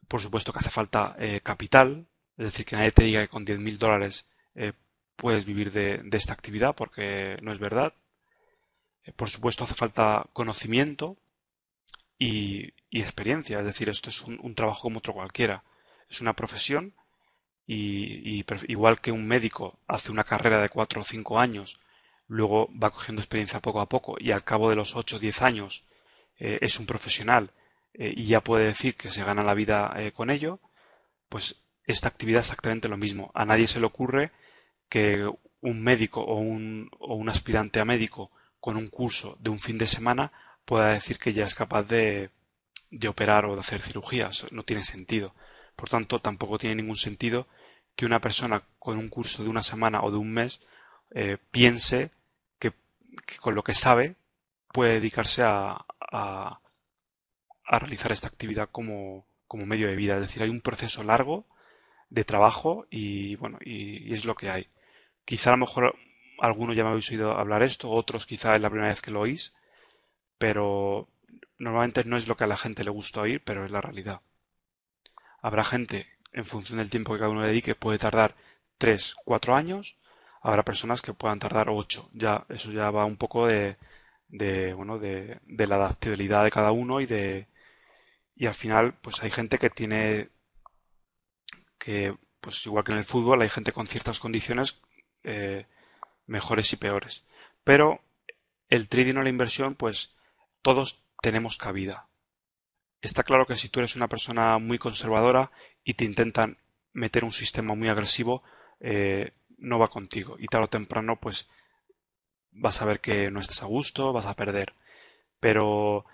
Por supuesto que hace falta eh, capital, es decir, que nadie te diga que con 10.000 dólares eh, puedes vivir de, esta actividad, porque no es verdad. por supuesto hace falta conocimiento y, experiencia, es decir, esto es un, un trabajo como otro cualquiera. Es una profesión y, igual que un médico hace una carrera de cuatro o cinco años, luego va cogiendo experiencia poco a poco y al cabo de los ocho o diez años eh, es un profesional eh, y ya puede decir que se gana la vida eh, con ello, pues esta actividad es exactamente lo mismo. A nadie se le ocurre que un médico o un, o un aspirante a médico con un curso de un fin de semana pueda decir que ya es capaz de, de operar o de hacer cirugías. No tiene sentido. Por tanto, tampoco tiene ningún sentido que una persona con un curso de una semana o de un mes eh, piense que, con lo que sabe puede dedicarse a, realizar esta actividad como, medio de vida. Es decir, hay un proceso largo de trabajo y bueno, y, es lo que hay. Quizá a lo mejor algunos ya me habéis oído hablar esto, otros quizá es la primera vez que lo oís, pero normalmente no es lo que a la gente le gusta oír, pero es la realidad. Habrá gente en función del tiempo que cada uno dedique, puede tardar 3, 4 años. Habrá personas que puedan tardar 8. Ya, eso ya va un poco de, de, la adaptabilidad de cada uno y de... al final, pues hay gente que tiene que, pues igual que en el fútbol, hay gente con ciertas condiciones eh, mejores y peores. Pero el trading o la inversión, pues todos tenemos cabida está claro que si tú eres una persona muy conservadora y te intentan meter un sistema muy agresivo, eh, no va contigo. Y tarde o temprano, pues vas a ver que no estás a gusto, vas a perder. Pero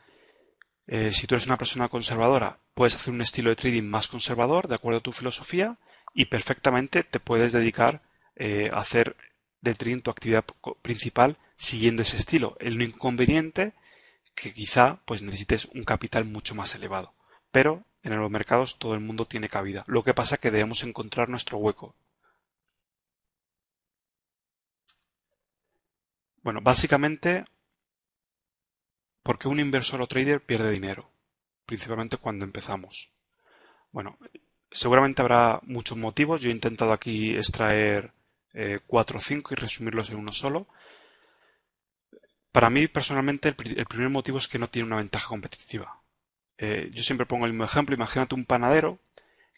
eh, si tú eres una persona conservadora, puedes hacer un estilo de trading más conservador, de acuerdo a tu filosofía, y perfectamente te puedes dedicar eh, a hacer de trading tu actividad principal siguiendo ese estilo. El lo inconveniente que quizá pues necesites un capital mucho más elevado. Pero en los mercados todo el mundo tiene cabida. Lo que pasa es que debemos encontrar nuestro hueco. Bueno, básicamente, qué un inversor o trader pierde dinero? Principalmente cuando empezamos. Bueno, seguramente habrá muchos motivos. Yo he intentado aquí extraer eh, cuatro o cinco y resumirlos en uno solo. Para mí, personalmente, el, primer motivo es que no tiene una ventaja competitiva. Eh, yo siempre pongo el mismo ejemplo. Imagínate un panadero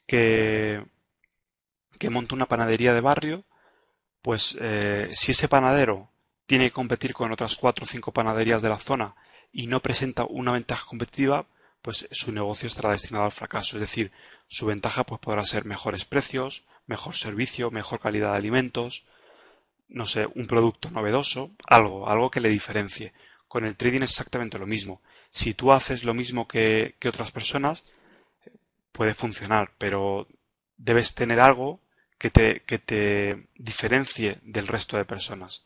que, monta una panadería de barrio. Pues eh, si ese panadero tiene que competir con otras cuatro o cinco panaderías de la zona y no presenta una ventaja competitiva, pues su negocio estará destinado al fracaso. Es decir, su ventaja pues podrá ser mejores precios, mejor servicio, mejor calidad de alimentos, no sé, un producto novedoso, algo, algo que le diferencie. Con el trading es exactamente lo mismo. Si tú haces lo mismo que, que otras personas, puede funcionar, pero debes tener algo que te, que te diferencie del resto de personas.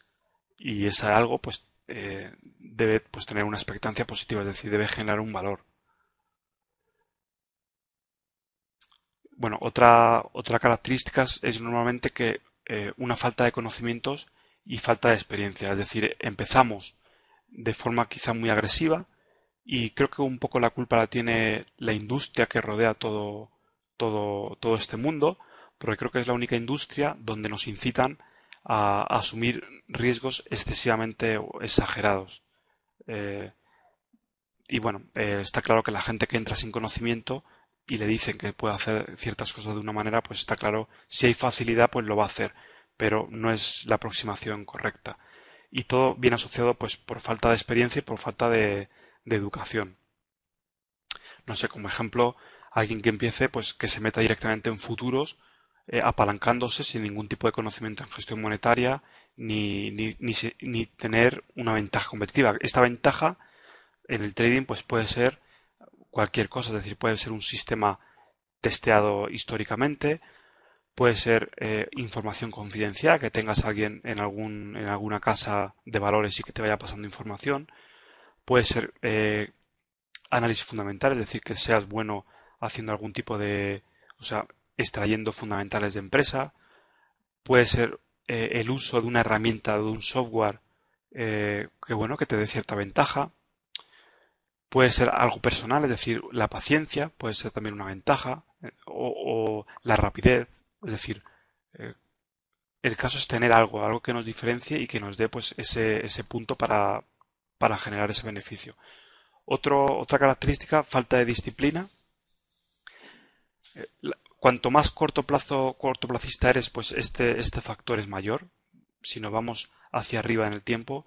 Y ese algo, pues, eh, debe pues, tener una expectancia positiva, es decir, debe generar un valor. Bueno, otra, otra característica es normalmente que eh, una falta de conocimientos y falta de experiencia. Es decir, empezamos de forma quizá muy agresiva y creo que un poco la culpa la tiene la industria que rodea todo, todo, este mundo, porque creo que es la única industria donde nos incitan a, asumir riesgos excesivamente exagerados. Eh, y bueno, eh, está claro que la gente que entra sin conocimiento y le dicen que puede hacer ciertas cosas de una manera, pues está claro, si hay facilidad, pues lo va a hacer, pero no es la aproximación correcta. Y todo viene asociado, pues, por falta de experiencia y por falta de, educación. No sé, como ejemplo, alguien que empiece, pues, que se meta directamente en futuros, eh, apalancándose sin ningún tipo de conocimiento en gestión monetaria, ni, ni, ni tener una ventaja competitiva. Esta ventaja en el trading, pues, puede ser cualquier cosa, es decir, puede ser un sistema testeado históricamente, puede ser eh, información confidencial, que tengas a alguien en, algún, en alguna casa de valores y que te vaya pasando información, puede ser eh, análisis fundamental, es decir, que seas bueno haciendo algún tipo de, o sea, extrayendo fundamentales de empresa, puede ser eh, el uso de una herramienta, de un software que bueno, que te dé cierta ventaja, puede ser algo personal, es decir, la paciencia puede ser también una ventaja, eh, o, la rapidez, es decir, eh, el caso es tener algo, algo que nos diferencie y que nos dé pues ese, ese punto para, para generar ese beneficio. otra característica, falta de disciplina. Eh, cuanto más corto plazo, corto cortoplacista eres, pues este, este factor es mayor. Si nos vamos hacia arriba en el tiempo,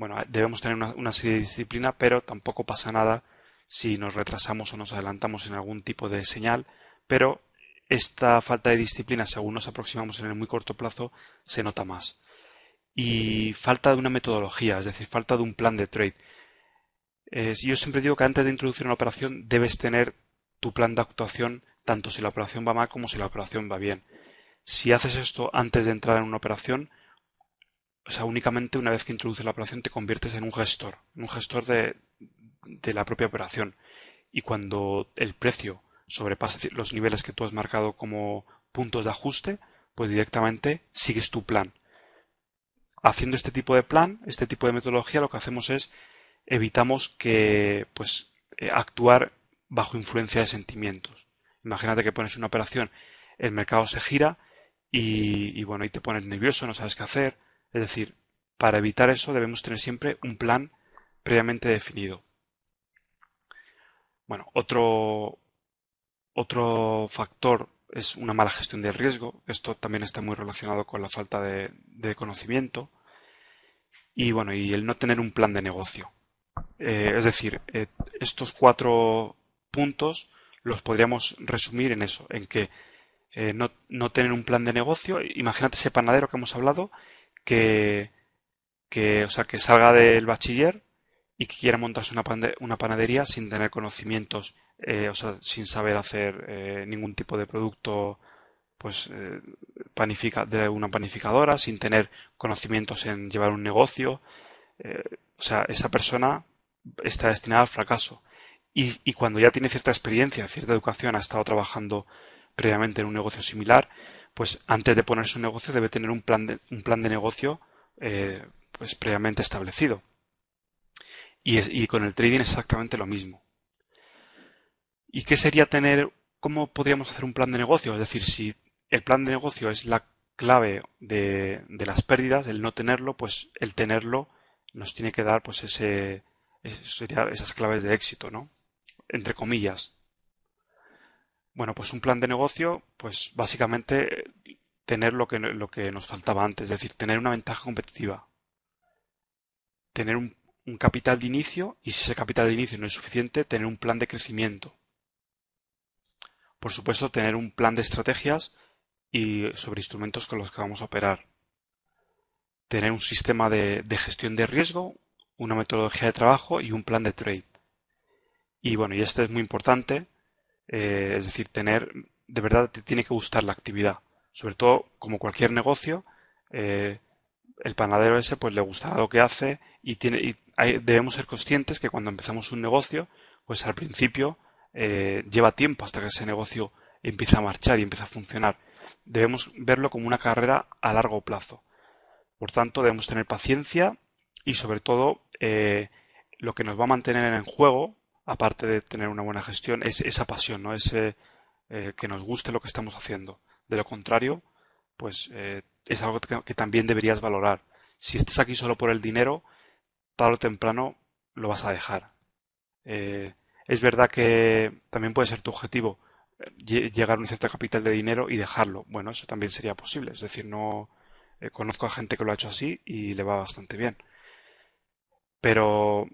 bueno, ah, debemos tener una, serie de disciplina, pero tampoco pasa nada si nos retrasamos o nos adelantamos en algún tipo de señal, pero esta falta de disciplina, según nos aproximamos en el muy corto plazo, se nota más. Y falta de una metodología, es decir, falta de un plan de trade. Eh, yo siempre digo que antes de introducir una operación debes tener tu plan de actuación, tanto si la operación va mal como si la operación va bien. Si haces esto antes de entrar en una operación, o sea, únicamente una vez que introduces la operación te conviertes en un gestor, en un gestor de, la propia operación. Y cuando el precio sobrepasa los niveles que tú has marcado como puntos de ajuste, pues directamente sigues tu plan. Haciendo este tipo de plan, este tipo de metodología, lo que hacemos es evitamos que, pues, eh, actuar bajo influencia de sentimientos. Imagínate que pones una operación, el mercado se gira y bueno, y te pones nervioso, no sabes qué hacer, es decir, para evitar eso debemos tener siempre un plan previamente definido. Bueno, otro, otro factor es una mala gestión del riesgo. Esto también está muy relacionado con la falta de, conocimiento. Y bueno, y el no tener un plan de negocio. Eh, es decir, eh, estos cuatro puntos los podríamos resumir en eso, en que eh, no, no, tener un plan de negocio. Imagínate ese panadero que hemos hablado que, o sea, que salga del bachiller y que quiera montarse una, una panadería sin tener conocimientos, eh, o sea, sin saber hacer eh, ningún tipo de producto pues eh, panifica, de una panificadora, sin tener conocimientos en llevar un negocio. o sea, esa persona está destinada al fracaso. Y, y, cuando ya tiene cierta experiencia, cierta educación, ha estado trabajando previamente en un negocio similar, pues antes de poner su negocio debe tener un plan de, un plan de negocio eh, pues previamente establecido. Y, con el trading exactamente lo mismo. ¿Y qué sería tener, cómo podríamos hacer un plan de negocio? Es decir, si el plan de negocio es la clave de, las pérdidas, el no tenerlo, pues el tenerlo nos tiene que dar pues ese, sería esas claves de éxito, ¿no? Entre comillas, bueno, pues un plan de negocio, pues básicamente tener lo que, lo que nos faltaba antes, es decir, tener una ventaja competitiva. Tener un, capital de inicio y si ese capital de inicio no es suficiente, tener un plan de crecimiento. Por supuesto, tener un plan de estrategias y sobre instrumentos con los que vamos a operar. Tener un sistema de, de, gestión de riesgo, una metodología de trabajo y un plan de trade. Y bueno, y este es muy importante eh, es decir, tener, de verdad te tiene que gustar la actividad. Sobre todo, como cualquier negocio, eh, el panadero ese pues le gustará lo que hace y, tiene, y debemos ser conscientes que cuando empezamos un negocio, pues al principio eh, lleva tiempo hasta que ese negocio empieza a marchar y empieza a funcionar. Debemos verlo como una carrera a largo plazo. Por tanto, debemos tener paciencia y sobre todo lo que nos va a mantener en juego aparte de tener una buena gestión, es esa pasión, ¿no? Ese eh, que nos guste lo que estamos haciendo. De lo contrario, pues eh, es algo que, también deberías valorar. Si estás aquí solo por el dinero, tarde o temprano lo vas a dejar. Eh, es verdad que también puede ser tu objetivo llegar a un cierto capital de dinero y dejarlo. Bueno, eso también sería posible. Es decir, no conozco a gente que lo ha hecho así y le va bastante bien. Pero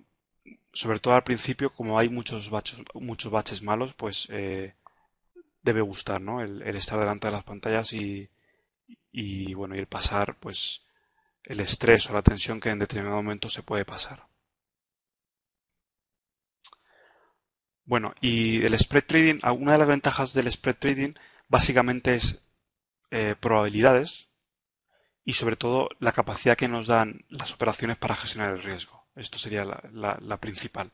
sobre todo al principio, como hay muchos baches, muchos baches malos, pues eh, debe gustar, El, estar delante de las pantallas y, bueno, el pasar, pues, el estrés o la tensión que en determinado momento se puede pasar. Bueno, y el spread trading, ah, una de las ventajas del spread trading básicamente es eh, probabilidades y sobre todo la capacidad que nos dan las operaciones para gestionar el riesgo. Esto sería la, principal.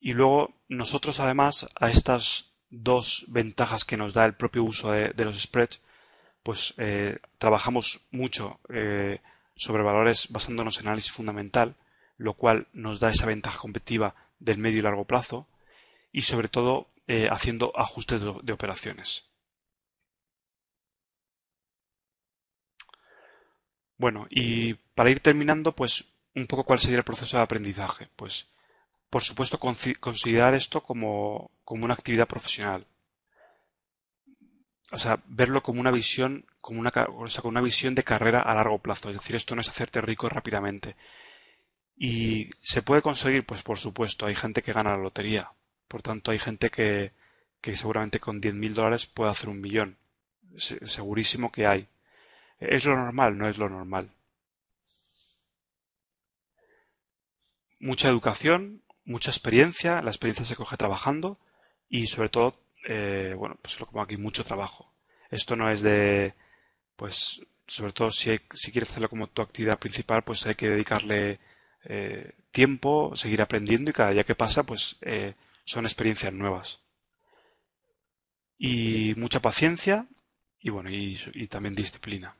Y luego nosotros además a estas dos ventajas que nos da el propio uso de, los spreads, pues eh, trabajamos mucho eh, sobre valores basándonos en análisis fundamental, lo cual nos da esa ventaja competitiva del medio y largo plazo y sobre todo eh, haciendo ajustes de operaciones. Bueno, y para ir terminando, pues un poco cuál sería el proceso de aprendizaje. Pues, por supuesto, considerar esto como, una actividad profesional. O sea, verlo como una visión, como una, una visión de carrera a largo plazo. Es decir, esto no es hacerte rico rápidamente. Y se puede conseguir, pues por supuesto, hay gente que gana la lotería. Por tanto, hay gente que, que seguramente con 10.000 dólares puede hacer un millón. Segurísimo que hay. ¿Es lo normal? No es lo normal. mucha educación, mucha experiencia, la experiencia se coge trabajando y sobre todo, eh, bueno, pues lo como aquí, mucho trabajo. Esto no es de, pues, sobre todo si, si quieres hacerlo como tu actividad principal, pues hay que dedicarle eh, tiempo, seguir aprendiendo y cada día que pasa, pues eh, son experiencias nuevas. Y mucha paciencia y bueno, y también disciplina.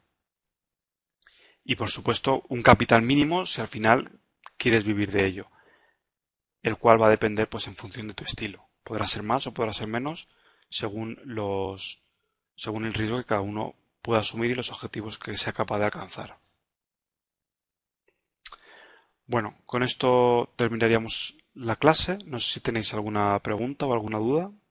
Y por supuesto, un capital mínimo si al final quieres vivir de ello, el cual va a depender pues en función de tu estilo. Podrá ser más o podrá ser menos según los según el riesgo que cada uno pueda asumir y los objetivos que sea capaz de alcanzar. Bueno, con esto terminaríamos la clase. No sé si tenéis alguna pregunta o alguna duda.